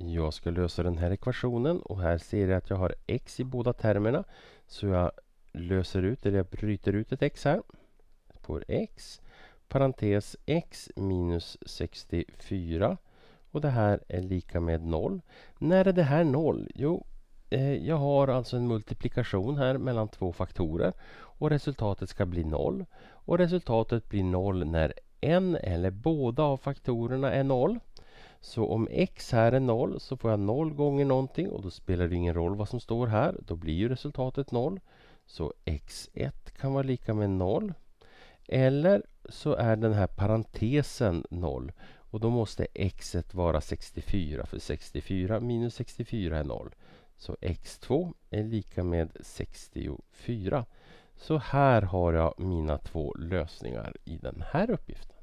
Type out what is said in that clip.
Jag ska lösa den här ekvationen och här ser jag att jag har x i båda termerna. Så jag löser ut, eller jag bryter ut ett x här. Får x, parentes x minus 64. Och det här är lika med 0. När är det här 0? Jo, eh, jag har alltså en multiplikation här mellan två faktorer och resultatet ska bli 0. Och resultatet blir 0 när en eller båda av faktorerna är 0. Så om x här är 0 så får jag 0 gånger någonting och då spelar det ingen roll vad som står här. Då blir ju resultatet 0. Så x1 kan vara lika med 0. Eller så är den här parentesen 0. Och då måste x vara 64 för 64 minus 64 är 0. Så x2 är lika med 64. Så här har jag mina två lösningar i den här uppgiften.